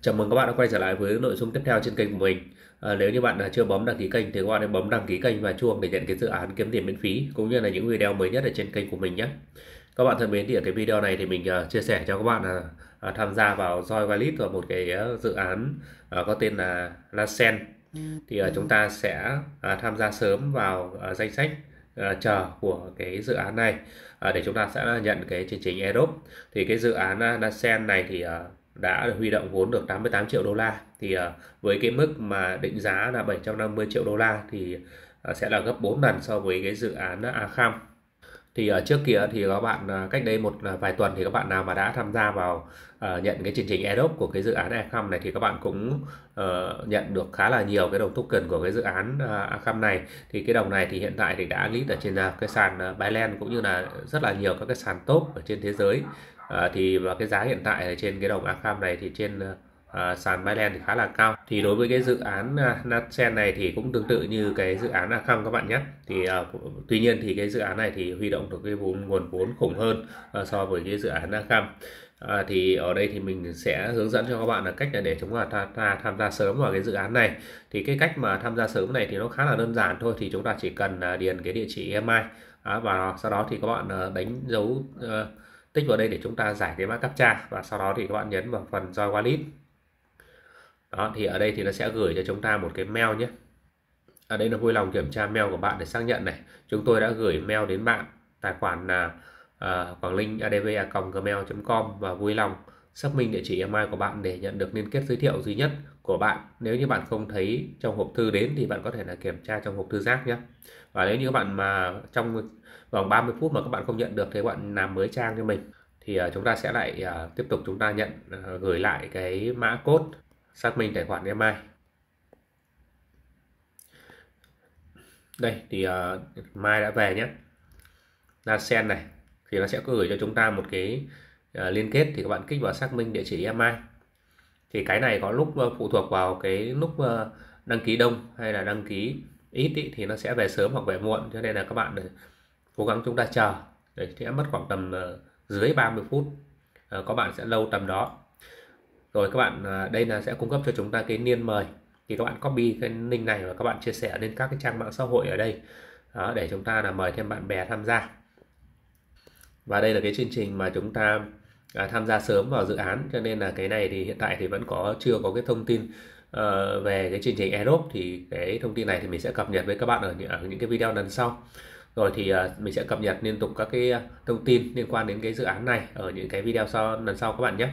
Chào mừng các bạn đã quay trở lại với nội dung tiếp theo trên kênh của mình. À, nếu như bạn chưa bấm đăng ký kênh thì các bạn hãy bấm đăng ký kênh và chuông để nhận cái dự án kiếm tiền miễn phí cũng như là những video mới nhất ở trên kênh của mình nhé. Các bạn thân mến thì ở cái video này thì mình uh, chia sẻ cho các bạn là uh, à, tham gia vào Joy Wallet và một cái uh, dự án uh, có tên là Lasen. Thì uh, chúng ta sẽ uh, tham gia sớm vào uh, danh sách chờ của cái dự án này để chúng ta sẽ nhận cái chương trình Aerobe thì cái dự án Nasen này thì đã huy động vốn được 88 triệu đô la thì ờ, với cái mức mà định giá là 750 triệu đô la thì ờ, sẽ là gấp 4 lần so với cái dự án Akham thì ở ờ, trước kia thì các bạn cách đây một vài tuần thì các bạn nào mà đã tham gia vào uh, nhận cái chương trình Adobe của cái dự án Acam này thì các bạn cũng uh, nhận được khá là nhiều cái đồng token của cái dự án uh, này thì cái đồng này thì hiện tại thì đã list ở trên uh, cái sàn uh, Binance cũng như là rất là nhiều các cái sàn top ở trên thế giới à, thì và cái giá hiện tại này, trên cái đồng Acam này thì trên à, sàn Binance thì khá là cao thì đối với cái dự án à, Natsen này thì cũng tương tự như cái dự án Acam các bạn nhé thì à, tuy nhiên thì cái dự án này thì huy động được cái vốn nguồn vốn khủng hơn à, so với cái dự án Acam À, thì ở đây thì mình sẽ hướng dẫn cho các bạn là cách để chúng ta, ta, ta tham gia sớm vào cái dự án này thì cái cách mà tham gia sớm này thì nó khá là đơn giản thôi thì chúng ta chỉ cần điền cái địa chỉ email à, và sau đó thì các bạn đánh dấu uh, tích vào đây để chúng ta giải cái mã captcha và sau đó thì các bạn nhấn vào phần join wallet đó thì ở đây thì nó sẽ gửi cho chúng ta một cái mail nhé ở đây là vui lòng kiểm tra mail của bạn để xác nhận này chúng tôi đã gửi mail đến bạn tài khoản là uh, à, quảng linh adv gmail com và vui lòng xác minh địa chỉ email của bạn để nhận được liên kết giới thiệu duy nhất của bạn. Nếu như bạn không thấy trong hộp thư đến thì bạn có thể là kiểm tra trong hộp thư rác nhé. Và nếu như các bạn mà trong vòng 30 phút mà các bạn không nhận được thì bạn làm mới trang cho mình thì ờ, chúng ta sẽ lại ờ, tiếp tục chúng ta nhận ờ, gửi lại cái mã code xác minh tài khoản email. Đây thì Mai đã về nhé. La Sen này thì nó sẽ gửi cho chúng ta một cái uh, liên kết thì các bạn kích vào xác minh địa chỉ email thì cái này có lúc ờ, phụ thuộc vào cái lúc uh, đăng ký đông hay là đăng ký ít ý, thì nó sẽ về sớm hoặc về muộn cho nên là các bạn cố gắng chúng ta chờ để sẽ mất khoảng tầm uh, dưới 30 phút uh, có bạn sẽ lâu tầm đó rồi các bạn đây là sẽ cung cấp cho chúng ta cái niên mời thì các bạn copy cái link này và các bạn chia sẻ lên các cái trang mạng xã hội ở đây đó, để chúng ta là mời thêm bạn bè tham gia và đây là cái chương trình mà chúng ta à, tham gia sớm vào dự án cho nên là cái này thì hiện tại thì vẫn có chưa có cái thông tin uh, về cái chương trình Aerobe thì cái thông tin này thì mình sẽ cập nhật với các bạn ở những, ở những cái video lần sau rồi thì uh, mình sẽ cập nhật liên tục các cái ờ, thông tin liên quan đến cái dự án này ở những cái video sau lần sau các bạn nhé